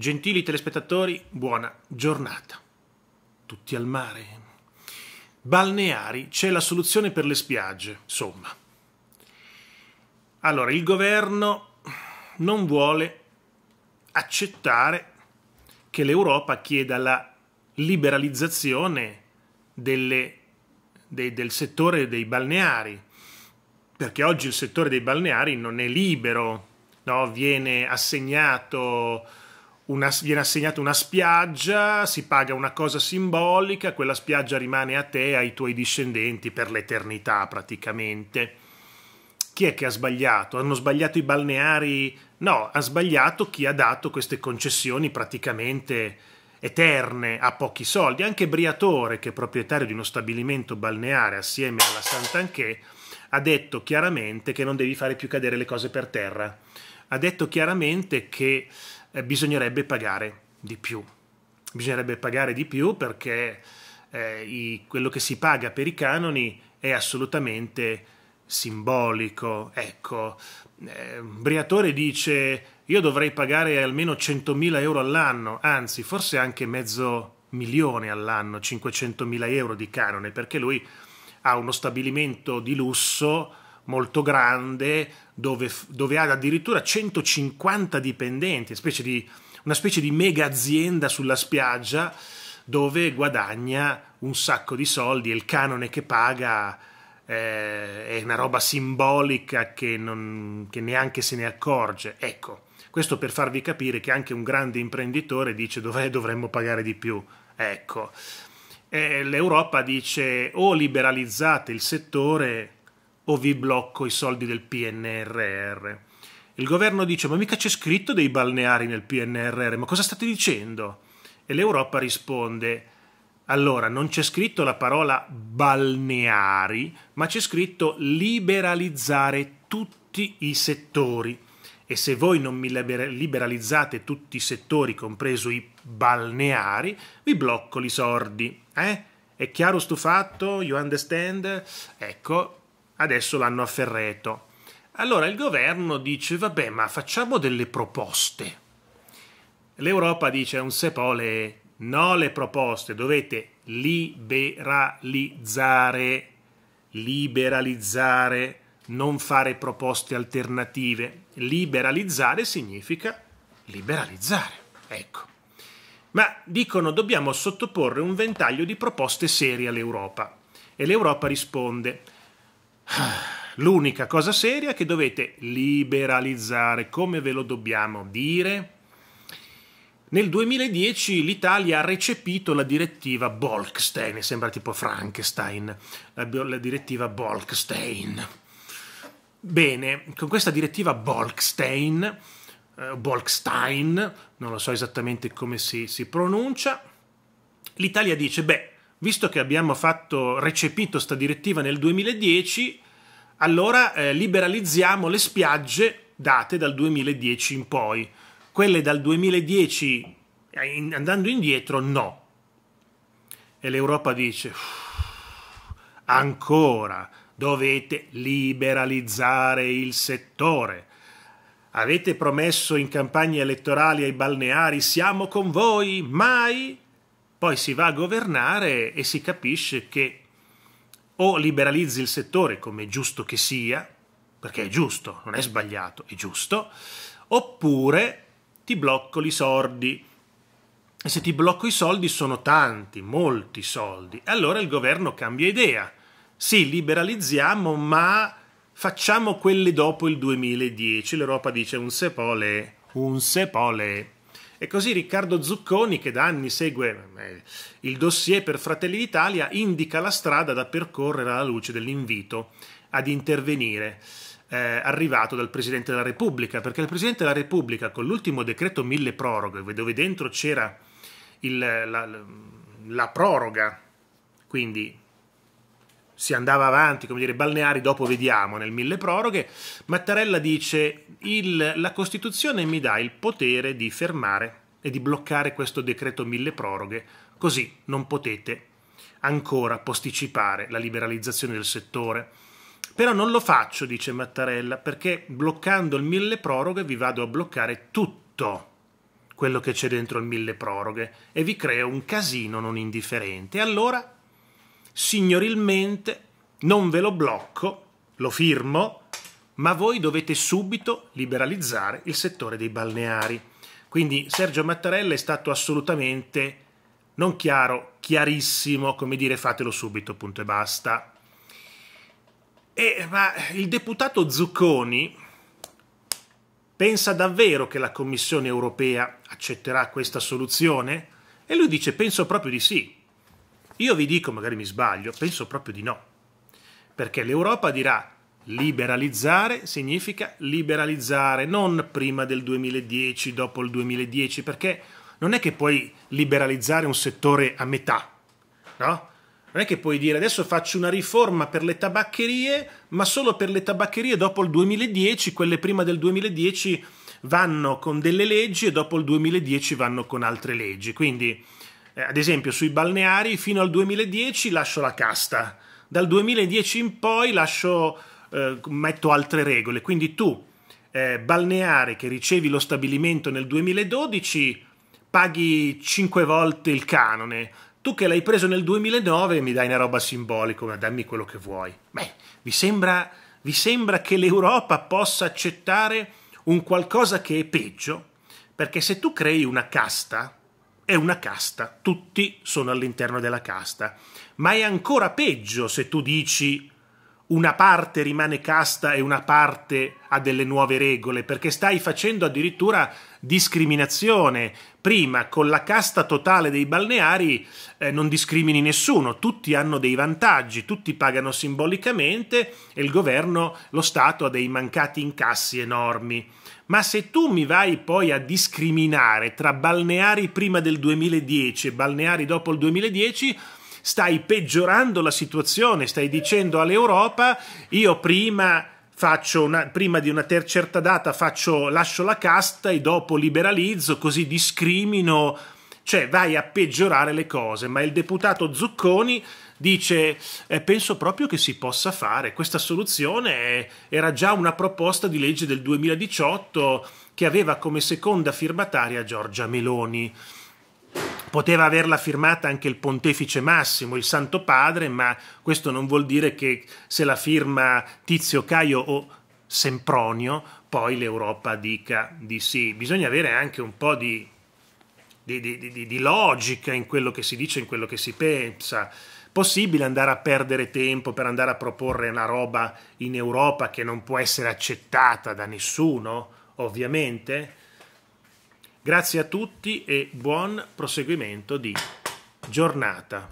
Gentili telespettatori, buona giornata. Tutti al mare. Balneari c'è la soluzione per le spiagge, insomma. Allora, il governo non vuole accettare che l'Europa chieda la liberalizzazione delle, de, del settore dei balneari, perché oggi il settore dei balneari non è libero, no? viene assegnato una, viene assegnata una spiaggia, si paga una cosa simbolica, quella spiaggia rimane a te, ai tuoi discendenti per l'eternità praticamente. Chi è che ha sbagliato? Hanno sbagliato i balneari? No, ha sbagliato chi ha dato queste concessioni praticamente eterne a pochi soldi. Anche Briatore, che è proprietario di uno stabilimento balneare assieme alla Sant'Anché, ha detto chiaramente che non devi fare più cadere le cose per terra. Ha detto chiaramente che eh, bisognerebbe pagare di più. Bisognerebbe pagare di più perché eh, i, quello che si paga per i canoni è assolutamente simbolico. Ecco, eh, Briatore dice io dovrei pagare almeno 100.000 euro all'anno, anzi forse anche mezzo milione all'anno, 500.000 euro di canone, perché lui ha uno stabilimento di lusso molto grande dove, dove ha addirittura 150 dipendenti, specie di, una specie di mega azienda sulla spiaggia dove guadagna un sacco di soldi e il canone che paga eh, è una roba simbolica che, non, che neanche se ne accorge. Ecco, questo per farvi capire che anche un grande imprenditore dice dov'è dovremmo pagare di più. Ecco, eh, l'Europa dice o liberalizzate il settore o vi blocco i soldi del PNRR. Il governo dice ma mica c'è scritto dei balneari nel PNRR, ma cosa state dicendo? E l'Europa risponde allora non c'è scritto la parola balneari, ma c'è scritto liberalizzare tutti i settori. E se voi non mi liberalizzate tutti i settori, compreso i balneari, vi blocco i soldi. Eh? È chiaro sto fatto? You understand? Ecco, adesso l'hanno afferreto. Allora il governo dice vabbè ma facciamo delle proposte. L'Europa dice un sepole no le proposte, dovete liberalizzare, liberalizzare, non fare proposte alternative. Liberalizzare significa liberalizzare, ecco. Ma dicono dobbiamo sottoporre un ventaglio di proposte serie all'Europa. E l'Europa risponde L'unica cosa seria è che dovete liberalizzare, come ve lo dobbiamo dire? Nel 2010 l'Italia ha recepito la direttiva Bolkstein, sembra tipo Frankenstein, la, direttiva Bolkstein. Bene, con questa direttiva Bolkstein, eh, Bolkstein, non lo so esattamente come si, si pronuncia, l'Italia dice, beh, visto che abbiamo fatto, recepito questa direttiva nel 2010, allora eh, liberalizziamo le spiagge date dal 2010 in poi. Quelle dal 2010 eh, in, andando indietro no. E l'Europa dice, ancora dovete liberalizzare il settore. Avete promesso in campagne elettorali ai balneari siamo con voi, mai poi si va a governare e si capisce che o liberalizzi il settore come è giusto che sia, perché è giusto, non è sbagliato, è giusto, oppure ti blocco i soldi. E se ti blocco i soldi sono tanti, molti soldi. Allora il governo cambia idea. Sì, liberalizziamo, ma facciamo quelle dopo il 2010. L'Europa dice un sepole, un sepole. E così Riccardo Zucconi, che da anni segue eh, il dossier per Fratelli d'Italia, indica la strada da percorrere alla luce dell'invito ad intervenire eh, arrivato dal Presidente della Repubblica, perché il Presidente della Repubblica con l'ultimo decreto mille proroghe, dove dentro c'era il, la, la proroga, quindi si andava avanti, come dire, balneari, dopo vediamo nel mille proroghe, Mattarella dice il, la Costituzione mi dà il potere di fermare e di bloccare questo decreto mille proroghe, così non potete ancora posticipare la liberalizzazione del settore. Però non lo faccio, dice Mattarella, perché bloccando il mille proroghe vi vado a bloccare tutto quello che c'è dentro il mille proroghe e vi creo un casino non indifferente. Allora signorilmente, non ve lo blocco, lo firmo, ma voi dovete subito liberalizzare il settore dei balneari. Quindi Sergio Mattarella è stato assolutamente non chiaro, chiarissimo, come dire fatelo subito, punto e basta. E, ma il deputato Zucconi pensa davvero che la Commissione europea accetterà questa soluzione? E lui dice penso proprio di sì. Io vi dico, magari mi sbaglio, penso proprio di no, perché l'Europa dirà liberalizzare significa liberalizzare, non prima del 2010, dopo il 2010, perché non è che puoi liberalizzare un settore a metà, no? Non è che puoi dire adesso faccio una riforma per le tabaccherie, ma solo per le tabaccherie dopo il 2010, quelle prima del 2010 vanno con delle leggi e dopo il 2010 vanno con altre leggi. Quindi eh, ad esempio sui balneari fino al 2010 lascio la casta, dal 2010 in poi lascio, eh, metto altre regole, quindi tu eh, balneare che ricevi lo stabilimento nel 2012 paghi 5 volte il canone, tu che l'hai preso nel 2009 mi dai una roba simbolica, ma dammi quello che vuoi. Beh, vi sembra, vi sembra che l'Europa possa accettare un qualcosa che è peggio? Perché se tu crei una casta, è una casta, tutti sono all'interno della casta. Ma è ancora peggio se tu dici una parte rimane casta e una parte ha delle nuove regole, perché stai facendo addirittura discriminazione. Prima, con la casta totale dei balneari eh, non discrimini nessuno, tutti hanno dei vantaggi, tutti pagano simbolicamente e il governo, lo Stato ha dei mancati incassi enormi. Ma se tu mi vai poi a discriminare tra balneari prima del 2010 e balneari dopo il 2010, stai peggiorando la situazione, stai dicendo all'Europa io prima una, prima di una certa data faccio, lascio la casta e dopo liberalizzo, così discrimino cioè vai a peggiorare le cose, ma il deputato Zucconi dice eh, penso proprio che si possa fare, questa soluzione è, era già una proposta di legge del 2018 che aveva come seconda firmataria Giorgia Meloni. Poteva averla firmata anche il pontefice Massimo, il Santo Padre, ma questo non vuol dire che se la firma Tizio Caio o Sempronio, poi l'Europa dica di sì. Bisogna avere anche un po' di di, di, di logica in quello che si dice, in quello che si pensa possibile andare a perdere tempo per andare a proporre una roba in Europa che non può essere accettata da nessuno, ovviamente? Grazie a tutti e buon proseguimento di giornata.